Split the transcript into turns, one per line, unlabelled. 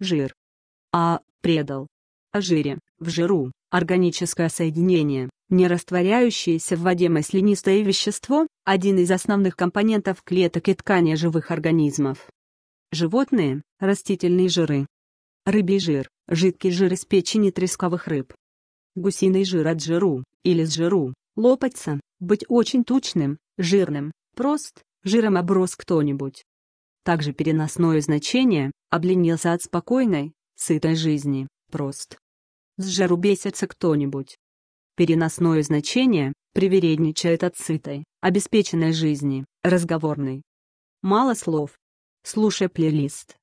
жир. А. Предал. О жире, в жиру, органическое соединение, не растворяющееся в воде маслянистое вещество, один из основных компонентов клеток и тканей живых организмов. Животные, растительные жиры. Рыбий жир, жидкий жир из печени тресковых рыб. Гусиный жир от жиру, или с жиру, лопаться, быть очень тучным, жирным, прост, жиром оброс кто-нибудь. Также переносное значение обленился от спокойной, сытой жизни, прост. С жару бесится кто-нибудь. Переносное значение привередничает от сытой, обеспеченной жизни, разговорной. Мало слов. Слушай плейлист.